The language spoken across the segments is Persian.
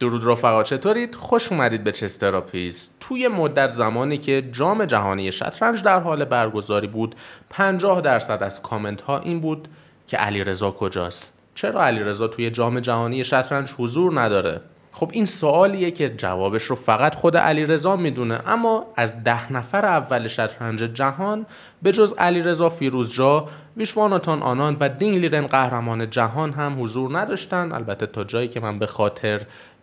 درود رفقا چطورید؟ خوش اومدید به چس توی مدت زمانی که جام جهانی شطرنج در حال برگزاری بود 50 درصد از کامنت ها این بود که علی رضا کجاست؟ چرا علی رضا توی جام جهانی شطرنج حضور نداره؟ خب این سوالیه که جوابش رو فقط خود علی رضا میدونه اما از ده نفر اول شطرنج جهان به جز علی فیروز فیروزجا، ویشواناتان آنان و دینگلیرن قهرمان جهان هم حضور نداشتن البته تا جایی که من به خاطر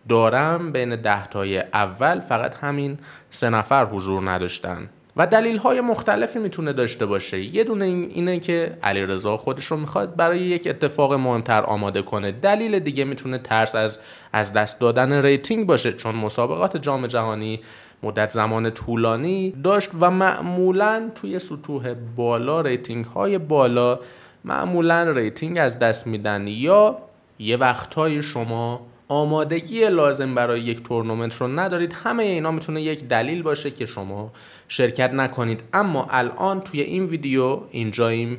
دارم بین دهتای اول فقط همین سه نفر حضور نداشتن و دلیل های مختلفی میتونه داشته باشه یه دونه اینه که علیرضا خودش رو میخواد برای یک اتفاق مهمتر آماده کنه دلیل دیگه میتونه ترس از از دست دادن ریتینگ باشه چون مسابقات جام جهانی مدت زمان طولانی داشت و معمولا توی سطوح بالا ریتینگ های بالا معمولا ریتینگ از دست میدن یا یه وقتهای شما آمادگی لازم برای یک تورنمنت رو ندارید همه اینا میتونه یک دلیل باشه که شما شرکت نکنید اما الان توی این ویدیو اینجاییم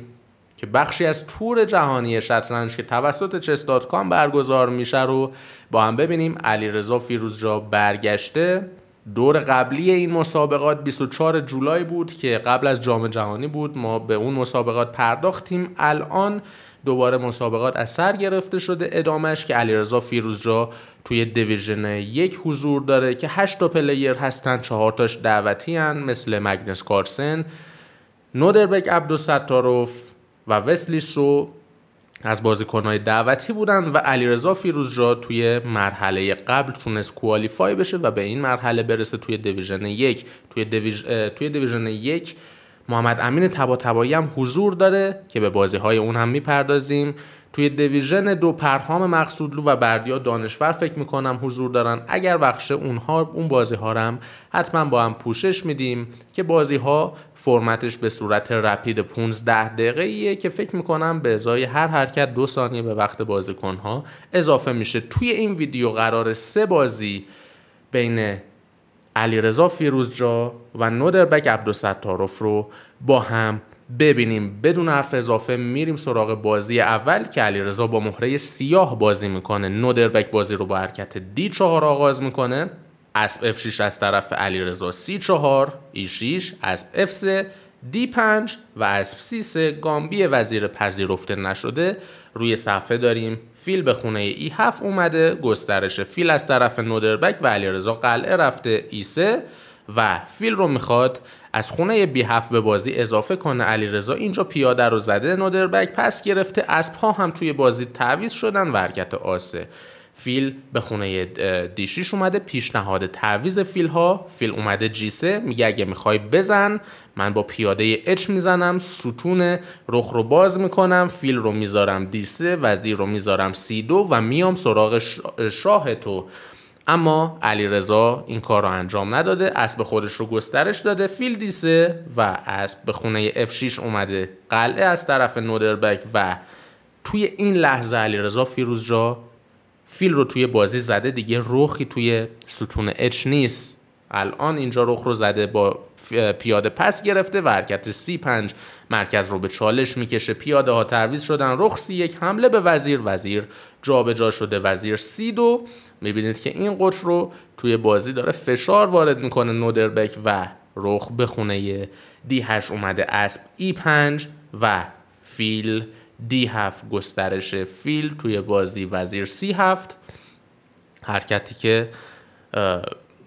که بخشی از تور جهانی شطرنج که توسط chess.com برگزار میشه رو با هم ببینیم علیرضا جا برگشته دور قبلی این مسابقات 24 جولای بود که قبل از جام جهانی بود ما به اون مسابقات پرداختیم الان دوباره مسابقات از سر گرفته شده ادامش که علیرضا فیروزجا توی دیویژن یک حضور داره که 8 تا پلیر هستن 4 تاش دعوتی هن مثل مگنس کارسن نودربک عبدالستاروف و وسلی سو از بازیکنهای دعوتی بودن و علیرضا فیروزجا توی مرحله قبل تونست کوالیفای بشه و به این مرحله برسه توی دیویژن یک توی دیویژن یک محمد امین تباتبایی هم حضور داره که به بازی های اون هم میپردازیم توی دیویژن دو پرهام مقصودلو و بردیا دانشور فکر میکنم حضور دارن اگر بخش اونها اون بازی ها هم حتما با هم پوشش میدیم که بازی ها فرمتش به صورت رپید 15 دقیقه ایه که فکر میکنم به ازای هر حرکت دو ثانیه به وقت بازیکن ها اضافه میشه توی این ویدیو قرار سه بازی بین علیرضا فیروزجا و نودربک عبدالستاروف رو با هم ببینیم بدون حرف اضافه میریم سراغ بازی اول که علیرضا با مهره سیاه بازی میکنه نودربک بازی رو با حرکت دی 4 آغاز میکنه اسب F6 از طرف علیرضا سی 4 ای 6 اسب F3 D5 و اسب C3 گامبی وزیر پذیرفته نشده روی صفحه داریم فیل به خونه E7 اومده گسترش فیل از طرف نودربک و علیرضا قلعه رفته E3 و فیل رو میخواد از خونه بی هفت به بازی اضافه کنه علیرضا اینجا پیاده رو زده نودربک پس گرفته از پا هم توی بازی تعویز شدن و حرکت آسه فیل به خونه دیشیش اومده پیشنهاد تعویز فیل ها فیل اومده جیسه میگه اگه میخوای بزن من با پیاده اچ میزنم ستون رخ رو باز میکنم فیل رو میذارم دیسه وزیر رو میذارم سی دو و میام سراغ شاه تو اما رضا این کار رو انجام نداده اسب خودش رو گسترش داده فیل دیسه و اسب به خونه F6 اومده قلعه از طرف نودربک و توی این لحظه رضا فیروز جا فیل رو توی بازی زده دیگه روخی توی ستون اچ نیست الان اینجا رخ رو زده با پیاده پس گرفته و حرکت سی پنج مرکز رو به چالش میکشه پیاده ها ترویز شدن رخ سی یک حمله به وزیر وزیر جابجا جا شده وزیر سی دو میبینید که این قطر رو توی بازی داره فشار وارد میکنه نودربک و رخ به خونه دی 8 اومده اسب ای 5 و فیل دی 7 گسترش فیل توی بازی وزیر سی 7 حرکتی که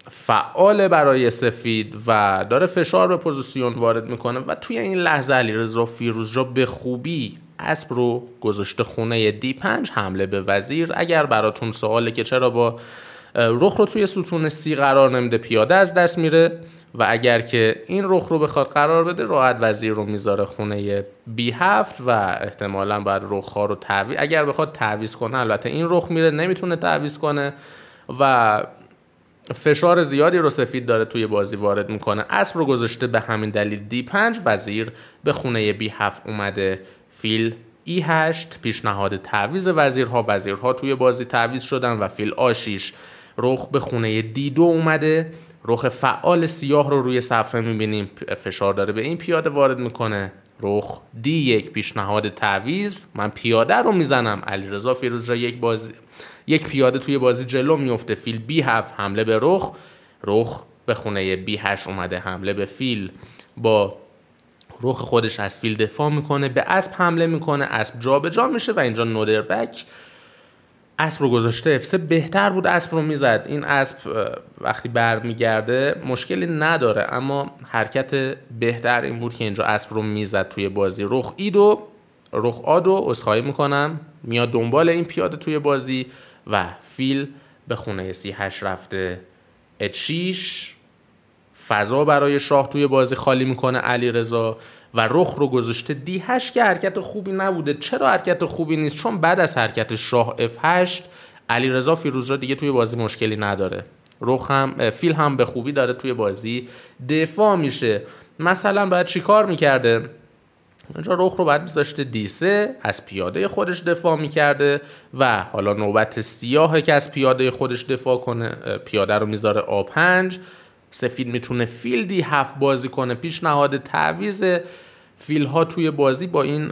فعال برای سفید و داره فشار به پوزیسیون وارد میکنه و توی این لحظه علیرضا فیروز را به خوبی اسب رو گذاشته خونه دی 5 حمله به وزیر اگر براتون سواله که چرا با رخ رو توی ستون سی قرار نمیده پیاده از دست میره و اگر که این رخ رو بخواد قرار بده راحت وزیر رو میذاره خونه بی هفت و احتمالا باید رخ ها رو تعویز اگر بخواد تعویز کنه البته این رخ میره نمیتونه تعویز کنه و فشار زیادی رو سفید داره توی بازی وارد میکنه اسب رو گذاشته به همین دلیل دی 5 وزیر به خونه بی هفت اومده فیل ای هشت پیشنهاد تعویز وزیرها وزیرها توی بازی تعویز شدن و فیل آشیش رخ به خونه دی دو اومده رخ فعال سیاه رو روی صفحه میبینیم فشار داره به این پیاده وارد میکنه رخ دی یک پیشنهاد تعویز من پیاده رو میزنم علیرضا فیروزجا یک بازی یک پیاده توی بازی جلو میفته فیل بی هفت حمله به رخ رخ به خونه بی هش اومده حمله به فیل با رخ خودش از فیل دفاع میکنه به اسب حمله میکنه اسب جابجا جا میشه و اینجا بک اسب رو گذاشته افسه بهتر بود اسب رو میزد این اسب وقتی برمیگرده مشکلی نداره اما حرکت بهتر این بود که اینجا اسب رو میزد توی بازی رخ ایدو روخ رخ آدو عذرخواهی میکنم میاد دنبال این پیاده توی بازی و فیل به خونه سی هش رفته اچیش فضا برای شاه توی بازی خالی میکنه علی رضا و رخ رو گذاشته دی هشت که حرکت خوبی نبوده چرا حرکت خوبی نیست چون بعد از حرکت شاه F8 علی رضا فیروز را دیگه توی بازی مشکلی نداره رخ هم فیل هم به خوبی داره توی بازی دفاع میشه مثلا باید چیکار میکرده اینجا رخ رو بعد میذاشته دیسه از پیاده خودش دفاع میکرده و حالا نوبت سیاهه که از پیاده خودش دفاع کنه پیاده رو میذاره آ 5. سفید میتونه فیلدی هفت کنه پیشنهاد تعویض فیلها توی بازی با این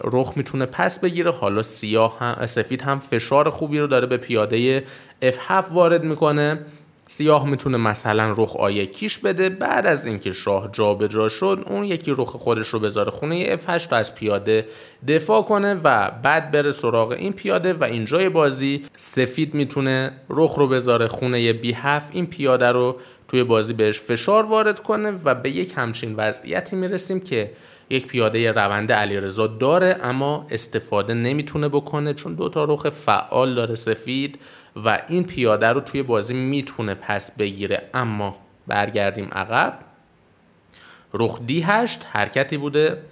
رخ میتونه پس بگیره حالا سیاه هم سفید هم فشار خوبی رو داره به پیاده F7 وارد میکنه سیاه میتونه مثلا رخ آیه کیش بده بعد از اینکه شاه جابجا شد اون یکی رخ خودش رو بذاره خونه F8 تا از پیاده دفاع کنه و بعد بره سراغ این پیاده و اینجای بازی سفید میتونه رخ رو بذاره خونه B7 این پیاده رو توی بازی بهش فشار وارد کنه و به یک همچین وضعیتی میرسیم که یک پیاده روند علیرضا داره اما استفاده نمیتونه بکنه چون دوتا رخ فعال داره سفید و این پیاده رو توی بازی میتونه پس بگیره اما برگردیم عقب رخ دی هشت حرکتی بوده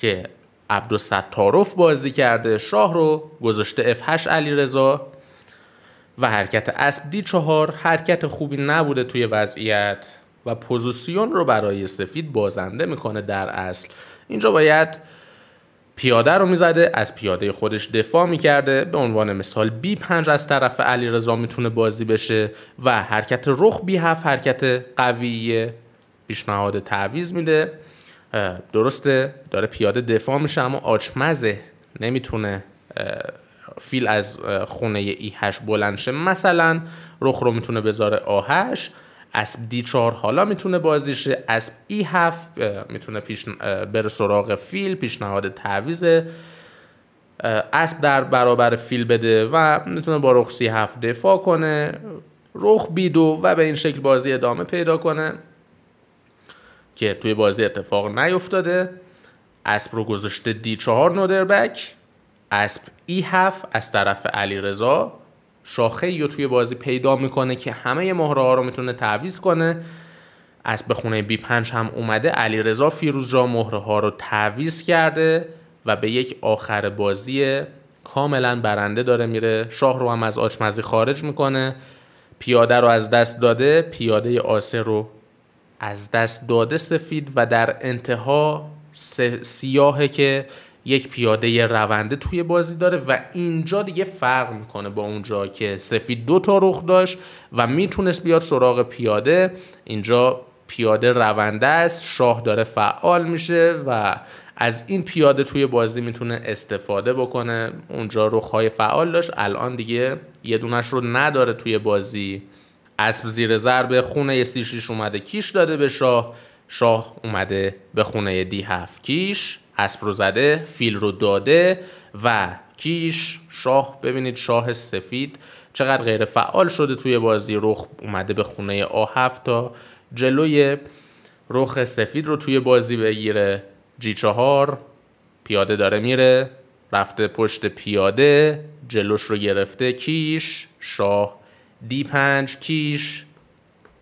که عبدالستاروف بازی کرده شاه رو گذاشته F8 رزا و حرکت اسب دی چهار حرکت خوبی نبوده توی وضعیت و پوزیسیون رو برای سفید بازنده میکنه در اصل اینجا باید پیاده رو میزده از پیاده خودش دفاع میکرده به عنوان مثال بی 5 از طرف علی رضا میتونه بازی بشه و حرکت رخ بی 7 حرکت قویه پیشنهاد تعویز میده درسته داره پیاده دفاع میشه اما آچمزه نمیتونه فیل از خونه ای هش بلند شه مثلا رخ رو میتونه بذاره آهش اسب دی چهار حالا میتونه شه اسب ای هفت میتونه پیش بره سراغ فیل پیشنهاد تعویض اسب در برابر فیل بده و میتونه با رخ سی هفت دفاع کنه رخ بی دو و به این شکل بازی ادامه پیدا کنه که توی بازی اتفاق نیفتاده اسب رو گذاشته دی 4 نودربک اسب ای هفت از طرف علیرضا شاخه رو توی بازی پیدا میکنه که همه مهره ها رو میتونه تعویز کنه اسب خونه بی 5 هم اومده علی فیروز جا مهره ها رو تعویض کرده و به یک آخر بازی کاملا برنده داره میره شاه رو هم از آچمزی خارج میکنه پیاده رو از دست داده پیاده آسه رو از دست داده سفید و در انتها سیاهه که یک پیاده رونده توی بازی داره و اینجا دیگه فرق میکنه با اونجا که سفید دو تا رخ داشت و میتونست بیاد سراغ پیاده اینجا پیاده رونده است شاه داره فعال میشه و از این پیاده توی بازی میتونه استفاده بکنه اونجا رخهای فعال داشت الان دیگه یه دونش رو نداره توی بازی اسب زیر ضرب خونه سی اومده کیش داده به شاه شاه اومده به خونه دی هفت کیش اسب رو زده فیل رو داده و کیش شاه ببینید شاه سفید چقدر غیر فعال شده توی بازی رخ اومده به خونه آ تا جلوی رخ سفید رو توی بازی بگیره جی چهار پیاده داره میره رفته پشت پیاده جلوش رو گرفته کیش شاه دی پنج کیش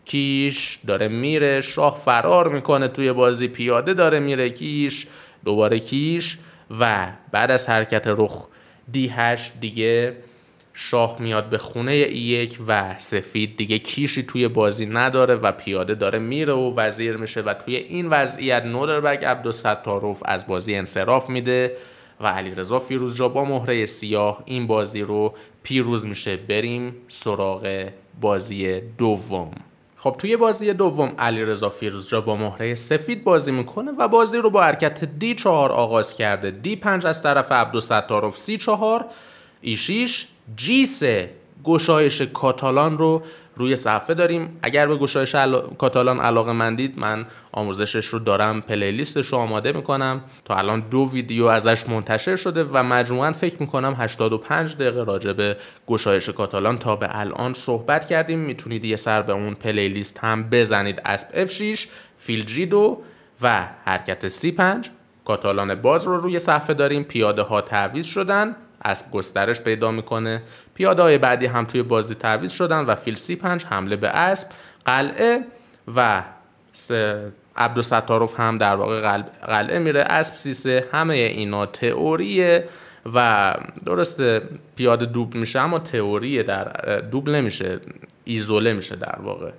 کیش داره میره شاه فرار میکنه توی بازی پیاده داره میره کیش دوباره کیش و بعد از حرکت رخ دی هشت دیگه شاه میاد به خونه e یک و سفید دیگه کیشی توی بازی نداره و پیاده داره میره و وزیر میشه و توی این وضعیت نودربرگ عبدالستاروف از بازی انصراف میده و علیرضا فیروزجا با مهره سیاه این بازی رو پیروز میشه بریم سراغ بازی دوم خب توی بازی دوم علیرضا فیروزجا با مهره سفید بازی میکنه و بازی رو با حرکت دی 4 آغاز کرده دی 5 از طرف عبدالستارov سی 4 ای 6 جی 3 گشایش کاتالان رو روی صفحه داریم اگر به گشایش کاتالان علاقه مندید من آموزشش رو دارم پلیلیستش رو آماده میکنم تا الان دو ویدیو ازش منتشر شده و مجموعا فکر میکنم 85 دقیقه راجع به گشایش کاتالان تا به الان صحبت کردیم میتونید یه سر به اون پلیلیست هم بزنید اسب F6 فیل G2 و حرکت C5 کاتالان باز رو روی صفحه داریم پیاده ها تعویز شدن اسب گسترش پیدا میکنه پیاده بعدی هم توی بازی تعویض شدن و فیل سی پنج حمله به اسب قلعه و عبدالستاروف هم در واقع قلعه میره اسب سیسه همه اینا تئوریه و درسته پیاده دوب میشه اما تئوریه در دوبل نمیشه ایزوله میشه در واقع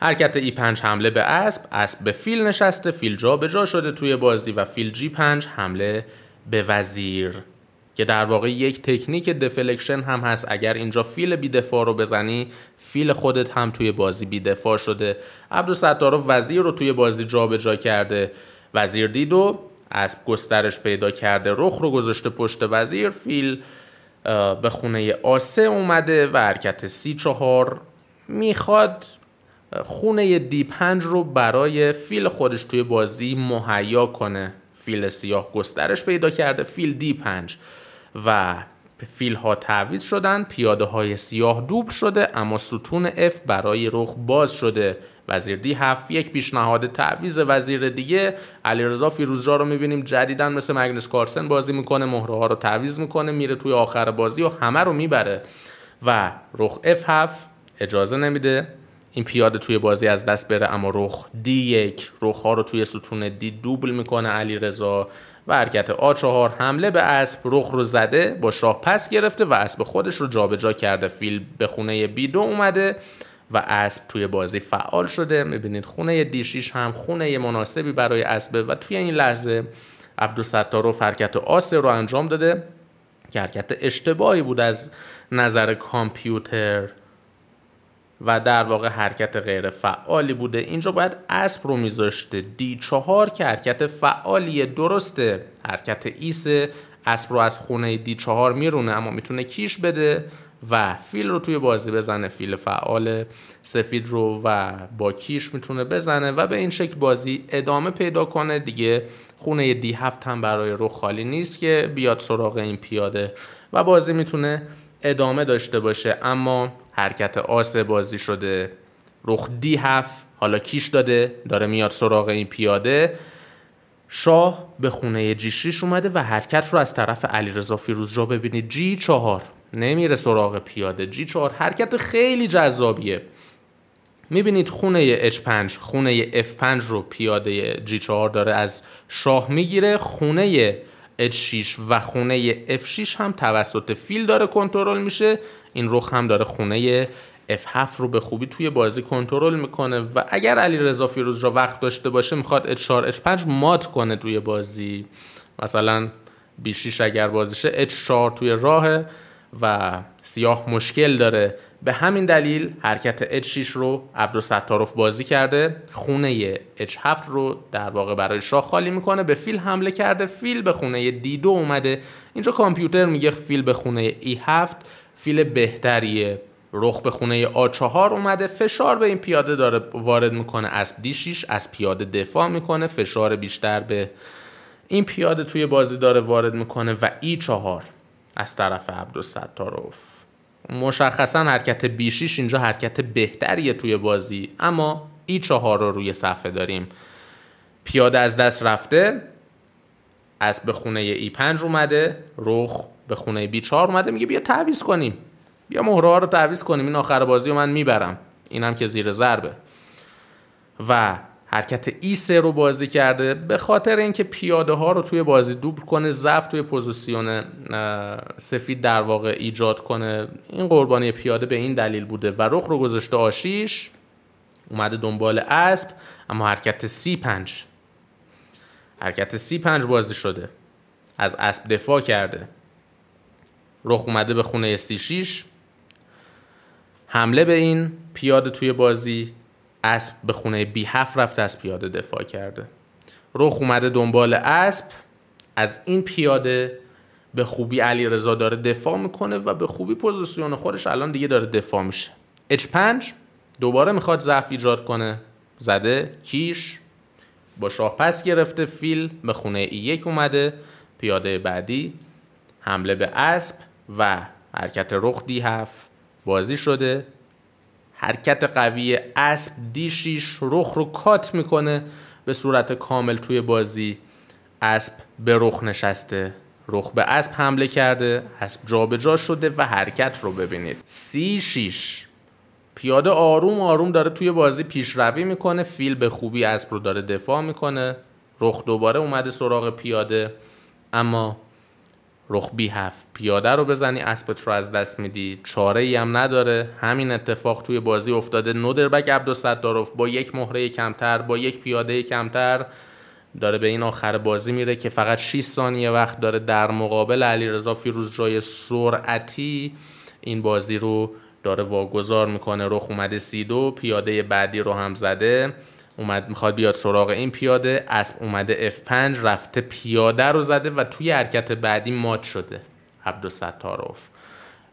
حرکت ای 5 حمله به اسب اسب به فیل نشسته فیل جا به جا شده توی بازی و فیل جی 5 حمله به وزیر که در واقع یک تکنیک دفلکشن هم هست اگر اینجا فیل دفاع رو بزنی فیل خودت هم توی بازی دفاع شده عبدالستارو وزیر رو توی بازی جابجا جا کرده وزیر دید اسب گسترش پیدا کرده رخ رو گذاشته پشت وزیر فیل به خونه آسه اومده و حرکت سی چهار میخواد خونه دی پنج رو برای فیل خودش توی بازی مهیا کنه فیل سیاه گسترش پیدا کرده فیل دی پنج و فیل ها تعویز شدن پیاده های سیاه دوب شده اما ستون F برای رخ باز شده وزیر دی هفت یک پیشنهاد تعویز وزیر دیگه رضا فیروزجا رو میبینیم جدیدن مثل مگنس کارسن بازی میکنه مهره ها رو تعویز میکنه میره توی آخر بازی و همه رو میبره و رخ F هفت اجازه نمیده این پیاده توی بازی از دست بره اما رخ دی یک رخ ها رو توی ستون دی دوبل میکنه علیرضا و حرکت آ4 حمله به اسب رخ رو زده با شاه پس گرفته و اسب خودش رو جابجا جا کرده فیل به خونه بی دو اومده و اسب توی بازی فعال شده میبینید خونه دیشیش هم خونه مناسبی برای اسبه و توی این لحظه عبدالستارو حرکت آ رو انجام داده که حرکت اشتباهی بود از نظر کامپیوتر و در واقع حرکت غیر فعالی بوده اینجا باید اسب رو میذاشته D4 که حرکت فعالیه درسته حرکت ایسه اسب رو از خونه دی 4 میرونه اما میتونه کیش بده و فیل رو توی بازی بزنه فیل فعال سفید رو و با کیش میتونه بزنه و به این شکل بازی ادامه پیدا کنه دیگه خونه دی هفت هم برای رو خالی نیست که بیاد سراغ این پیاده و بازی میتونه ادامه داشته باشه اما حرکت بازی شده رخ دی هفت حالا کیش داده داره میاد سراغ این پیاده شاه به خونه g 6 اومده و حرکت رو از طرف علیرضا فیروز جا ببینید جی 4 نمیره سراغ پیاده جی 4 حرکت خیلی جذابیه میبینید خونه H5 خونه F5 رو پیاده G4 داره از شاه میگیره خونه H6 و خونه F6 هم توسط فیل داره کنترل میشه این رخ هم داره خونه F7 رو به خوبی توی بازی کنترل میکنه و اگر علی رضا فیروز را وقت داشته باشه میخواد H4 H5 مات کنه توی بازی مثلا B6 اگر بازیشه H4 توی راهه و سیاه مشکل داره به همین دلیل حرکت H6 رو عبدالستاروف بازی کرده خونه H7 رو در واقع برای شاه خالی میکنه به فیل حمله کرده فیل به خونه D2 اومده اینجا کامپیوتر میگه فیل به خونه E7 فیل بهتریه رخ به خونه آ 4 اومده فشار به این پیاده داره وارد میکنه از D6 از پیاده دفاع میکنه فشار بیشتر به این پیاده توی بازی داره وارد میکنه و ای 4 از طرف عبدالستاروف مشخصا حرکت بیشیش 6 اینجا حرکت بهتریه توی بازی اما E4 رو روی صفحه داریم پیاده از دست رفته از به خونه E5 اومده رخ به خونه بیچار اومده میگه بیا تعویض کنیم بیا مهره رو تعویض کنیم این آخر بازی رو من میبرم اینم که زیر ضربه و حرکت ای سه رو بازی کرده به خاطر اینکه پیاده ها رو توی بازی دوبل کنه ضعف توی پوزیسیون سفید در واقع ایجاد کنه این قربانی پیاده به این دلیل بوده و رخ رو گذاشته آشیش اومده دنبال اسب اما حرکت سی پنج حرکت سی پنج بازی شده از اسب دفاع کرده رخ اومده به خونه استیشیش حمله به این پیاده توی بازی اسب به خونه بی هفت رفته از پیاده دفاع کرده رخ اومده دنبال اسب از این پیاده به خوبی علی رضا داره دفاع میکنه و به خوبی پوزیسیون خودش الان دیگه داره دفاع میشه H5 دوباره میخواد ضعف ایجاد کنه زده کیش با شاه پس گرفته فیل به خونه ای 1 اومده پیاده بعدی حمله به اسب و حرکت رخ دی هفت بازی شده حرکت قوی اسب دی 6 رخ رو کات میکنه به صورت کامل توی بازی اسب به رخ نشسته رخ به اسب حمله کرده اسب جابجا شده و حرکت رو ببینید سی 6 پیاده آروم آروم داره توی بازی پیشروی میکنه فیل به خوبی اسب رو داره دفاع میکنه رخ دوباره اومده سراغ پیاده اما بی هفت پیاده رو بزنی اسبت رو از دست میدی چاره ای هم نداره همین اتفاق توی بازی افتاده نودربک عبدالصداروف با یک مهره کمتر با یک پیاده کمتر داره به این آخر بازی میره که فقط 6 ثانیه وقت داره در مقابل علیرضا فیروز جای سرعتی این بازی رو داره واگذار میکنه رخ اومده سی دو پیاده بعدی رو هم زده اومد میخواد بیاد سراغ این پیاده اسب اومده F5 رفته پیاده رو زده و توی حرکت بعدی مات شده عبدالستاروف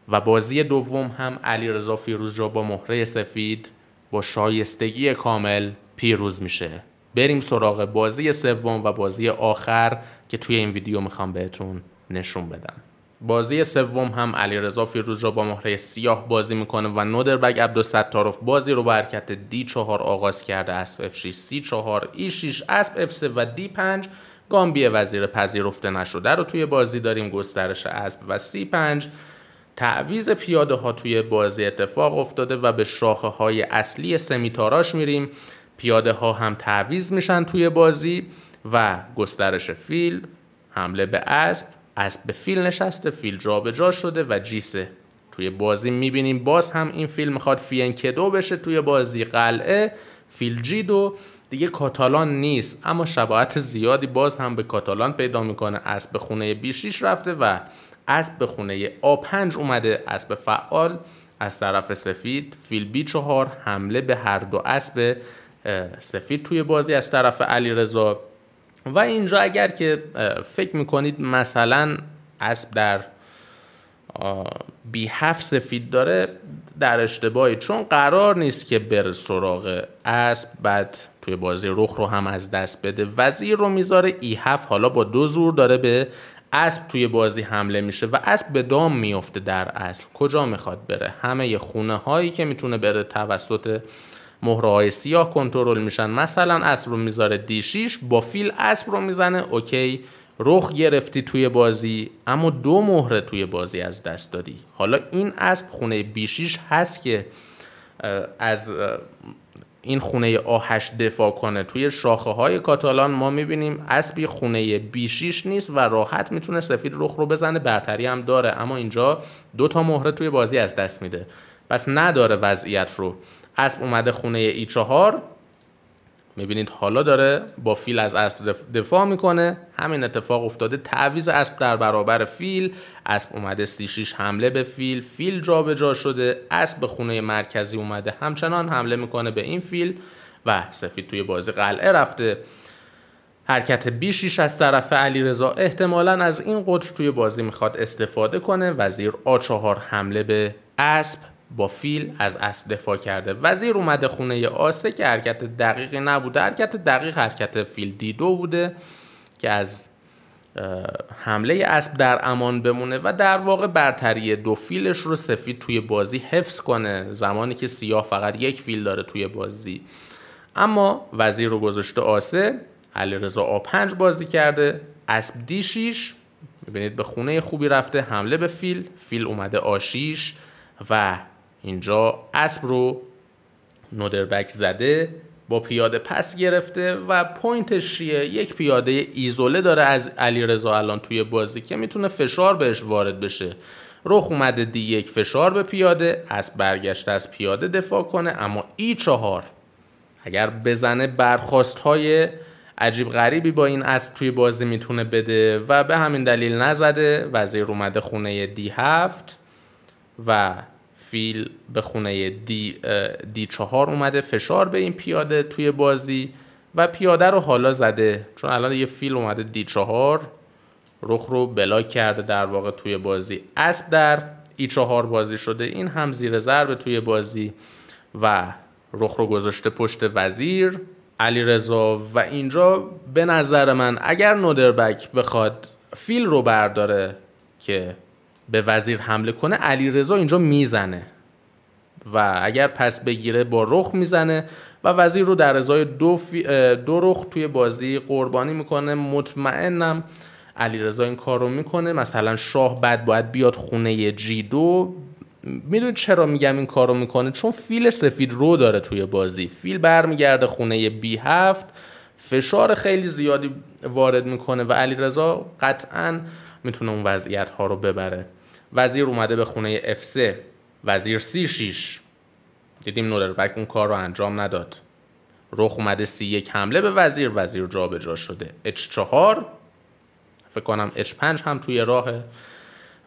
و بازی دوم هم علی رضا جا با مهره سفید با شایستگی کامل پیروز میشه بریم سراغ بازی سوم و بازی آخر که توی این ویدیو میخوام بهتون نشون بدم بازی سوم هم علیرضا فیروز را با مهره سیاه بازی میکنه و نودربگ عبدالستاروف بازی رو با حرکت D4 آغاز کرده اسب F6 C4 E6 اسب F3 و D5 گامبی وزیر پذیرفته نشده رو توی بازی داریم گسترش اسب و C5 تعویز پیاده ها توی بازی اتفاق افتاده و به شاخه های اصلی سمیتاراش میریم پیاده ها هم تعویز میشن توی بازی و گسترش فیل حمله به اسب اسب به فیل نشسته فیل جابجا شده و جیسه توی بازی میبینیم باز هم این فیل میخواد دو بشه توی بازی قلعه فیل دو دیگه کاتالان نیست اما شباهت زیادی باز هم به کاتالان پیدا میکنه اسب به خونه بیشیش رفته و اسب به خونه آ 5 اومده اسب فعال از طرف سفید فیل بی چهار حمله به هر دو اسب سفید توی بازی از طرف علی رضا و اینجا اگر که فکر میکنید مثلا اسب در بی هفت سفید داره در اشتباهی چون قرار نیست که بره سراغ اسب بعد توی بازی رخ رو هم از دست بده وزیر رو میذاره ای هفت حالا با دو زور داره به اسب توی بازی حمله میشه و اسب به دام میفته در اصل کجا میخواد بره همه خونه هایی که میتونه بره توسط های سیاه کنترل میشن مثلا اسب رو میذاره دیشیش با فیل اسب رو میزنه اوکی رخ گرفتی توی بازی اما دو مهره توی بازی از دست دادی حالا این اسب خونه بیشیش هست که از این خونه آهش دفاع کنه توی شاخه های کاتالان ما میبینیم اسبی خونه بیشیش نیست و راحت میتونه سفید رخ رو بزنه برتری هم داره اما اینجا دو تا مهره توی بازی از دست میده پس نداره وضعیت رو اسب اومده خونه ای چهار میبینید حالا داره با فیل از اسب دفاع میکنه همین اتفاق افتاده تعویز اسب در برابر فیل اسب اومده شیش حمله به فیل فیل جابجا جا شده اسب به خونه مرکزی اومده همچنان حمله میکنه به این فیل و سفید توی بازی قلعه رفته حرکت بیشیش از طرف علی رضا احتمالا از این قدر توی بازی میخواد استفاده کنه وزیر آ چهار حمله به اسب با فیل از اسب دفاع کرده وزیر اومده خونه آسه که حرکت دقیقی نبوده حرکت دقیق حرکت فیل دو بوده که از حمله اسب در امان بمونه و در واقع برتری دو فیلش رو سفید توی بازی حفظ کنه زمانی که سیاه فقط یک فیل داره توی بازی اما وزیر رو گذاشته آسه علیرضا آ پنج بازی کرده اسب دی شیش میبینید به خونه خوبی رفته حمله به فیل فیل اومده آشیش و اینجا اسب رو نودربک زده با پیاده پس گرفته و پوینتش شیه یک پیاده ایزوله داره از رضا الان توی بازی که میتونه فشار بهش وارد بشه رخ اومده دی یک فشار به پیاده از برگشته از پیاده دفاع کنه اما ای چهار اگر بزنه برخواست های عجیب غریبی با این اسب توی بازی میتونه بده و به همین دلیل نزده وزیر اومده خونه دی هفت و فیل به خونه دی, دی چهار اومده فشار به این پیاده توی بازی و پیاده رو حالا زده چون الان یه فیل اومده دی چهار رخ رو بلاک کرده در واقع توی بازی اسب در ای چهار بازی شده این هم زیر ضربه توی بازی و رخ رو گذاشته پشت وزیر علی رضا و اینجا به نظر من اگر نودربک بخواد فیل رو برداره که به وزیر حمله کنه علی علیرضا اینجا میزنه و اگر پس بگیره با رخ میزنه و وزیر رو در ازای دو, دو رخ توی بازی قربانی میکنه مطمئنم علی رضا این کار رو میکنه مثلا شاه بعد باید بیاد خونه جی دو میدونید چرا میگم این کار رو میکنه چون فیل سفید رو داره توی بازی فیل برمیگرده خونه بی هفت فشار خیلی زیادی وارد میکنه و علی رضا قطعا میتونه اون وضعیت ها رو ببره وزیر اومده به خونه F3 وزیر C6 دیدیم نولربک اون کار رو انجام نداد رخ اومده C1 حمله به وزیر وزیر جابجا جا شده H4 فکر کنم H5 هم توی راهه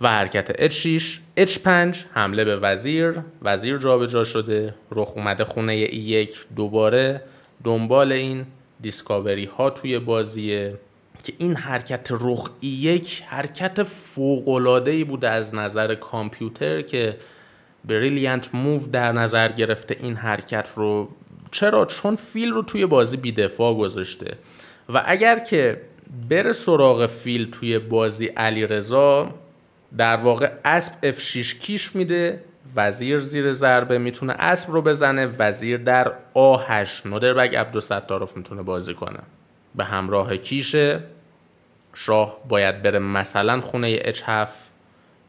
و حرکت H6 H5 حمله به وزیر وزیر جابجا جا شده رخ اومده خونه E1 دوباره دنبال این دیسکاوری ها توی بازیه که این حرکت رخ یک حرکت ای بوده از نظر کامپیوتر که بریلیانت موو در نظر گرفته این حرکت رو چرا چون فیل رو توی بازی بیدفاع گذاشته و اگر که بره سراغ فیل توی بازی علیرضا در واقع اسب F6 کیش میده وزیر زیر ضربه میتونه اسب رو بزنه وزیر در آ 8 نودربگ عبدالستارov میتونه بازی کنه به همراه کیشه شاه باید بره مثلا خونه اچ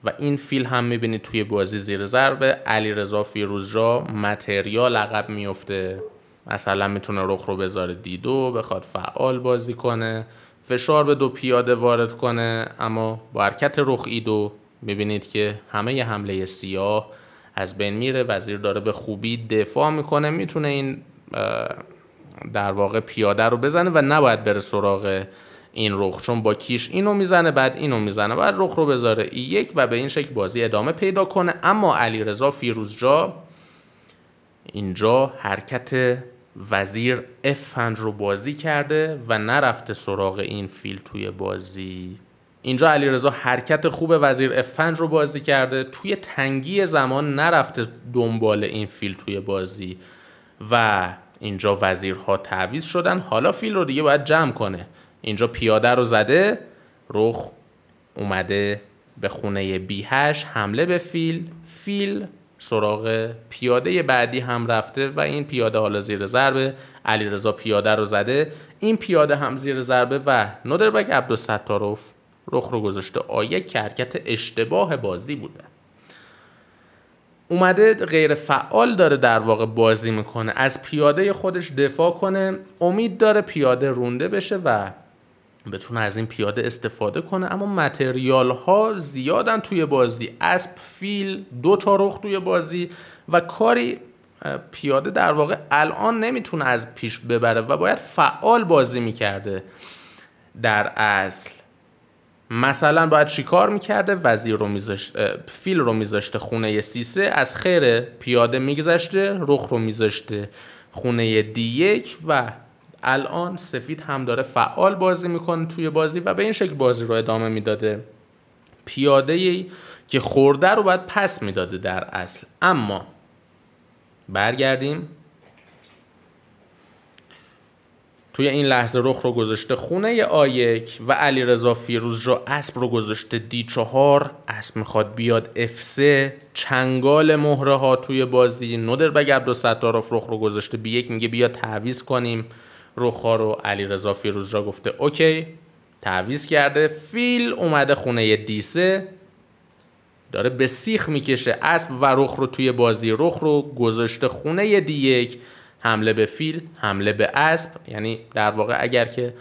و این فیل هم میبینید توی بازی زیر ضربه علی رضا فیروزجا متریال عقب میفته مثلا میتونه رخ رو بذاره دیدو بخواد فعال بازی کنه فشار به دو پیاده وارد کنه اما با حرکت رخ ایدو میبینید که همه ی حمله سیاه از بین میره وزیر داره به خوبی دفاع میکنه میتونه این در واقع پیاده رو بزنه و نباید بره سراغ این رخ چون با کیش اینو میزنه بعد اینو میزنه بعد رخ رو بذاره ای یک و به این شکل بازی ادامه پیدا کنه اما علیرضا فیروزجا اینجا حرکت وزیر F5 رو بازی کرده و نرفته سراغ این فیل توی بازی اینجا علیرضا حرکت خوب وزیر F5 رو بازی کرده توی تنگی زمان نرفته دنبال این فیل توی بازی و اینجا وزیرها تعویز شدن حالا فیل رو دیگه باید جمع کنه اینجا پیاده رو زده رخ اومده به خونه بیهش حمله به فیل فیل سراغ پیاده بعدی هم رفته و این پیاده حالا زیر ضربه علیرضا پیاده رو زده این پیاده هم زیر ضربه و نودربک عبدالستاروف رخ رو گذاشته آیه که حرکت اشتباه بازی بوده اومده غیر فعال داره در واقع بازی میکنه از پیاده خودش دفاع کنه امید داره پیاده رونده بشه و بتونه از این پیاده استفاده کنه اما متریال ها زیادن توی بازی اسب فیل دو تا رخ توی بازی و کاری پیاده در واقع الان نمیتونه از پیش ببره و باید فعال بازی میکرده در اصل مثلا باید چیکار میکرده وزیر رو میذاشته فیل رو میذاشته خونه سیسه از خیر پیاده میگذشته رخ رو میذاشته خونه دی یک و الان سفید هم داره فعال بازی میکنه توی بازی و به این شکل بازی رو ادامه میداده پیاده که خورده رو باید پس میداده در اصل اما برگردیم توی این لحظه رخ رو گذاشته خونه آیک و علی رضا فیروز جا اسب رو گذاشته دی چهار اسب میخواد بیاد اف چنگال مهره ها توی بازی نودر بگ عبدالستاراف رخ رو گذاشته بی یک میگه بیا تعویز کنیم رخ ها رو علی رضا فیروز جا گفته اوکی تعویز کرده فیل اومده خونه سه داره به سیخ میکشه اسب و رخ رو توی بازی رخ رو گذاشته خونه دی یک حمله به فیل حمله به اسب یعنی در واقع اگر که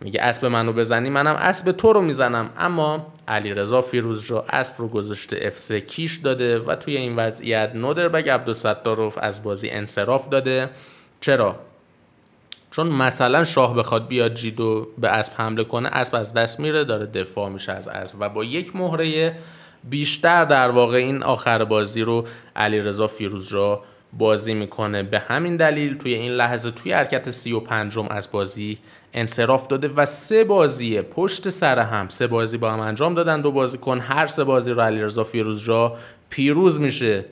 میگه اسب منو بزنی منم اسب تو رو میزنم اما فیروز فیروزجا اسب رو گذاشته اف کیش داده و توی این وضعیت نودر بگ عبدالستاروف از بازی انصراف داده چرا چون مثلا شاه بخواد بیاد جیدو به اسب حمله کنه اسب از دست میره داره دفاع میشه از اسب و با یک مهره بیشتر در واقع این آخر بازی رو علیرضا فیروزجا بازی میکنه به همین دلیل توی این لحظه توی حرکت سی و پنجم از بازی انصراف داده و سه بازی پشت سر هم سه بازی با هم انجام دادن دو بازی کن هر سه بازی رو فیروز فیروزجا پیروز میشه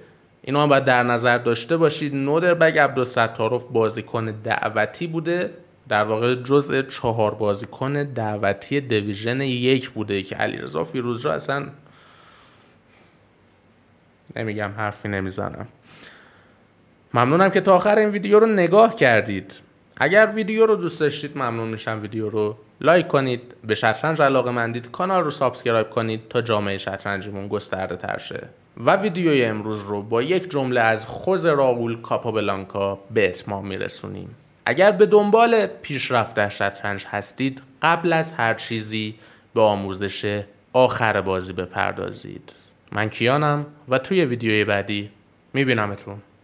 اینا هم باید در نظر داشته باشید نودر بگ عبدالستاروف بازیکن دعوتی بوده در واقع جزء چهار بازیکن دعوتی دیویژن یک بوده که علیرضا فیروزجا اصلا نمیگم حرفی نمیزنم ممنونم که تا آخر این ویدیو رو نگاه کردید اگر ویدیو رو دوست داشتید ممنون میشم ویدیو رو لایک کنید به شطرنج علاقه مندید کانال رو سابسکرایب کنید تا جامعه شطرنجمون گسترده تر شه و ویدیوی امروز رو با یک جمله از خوز راغول کاپابلانکا به اتمام میرسونیم اگر به دنبال پیشرفت در شطرنج هستید قبل از هر چیزی به آموزش آخر بازی بپردازید من کیانم و توی ویدیوی بعدی میبینمتون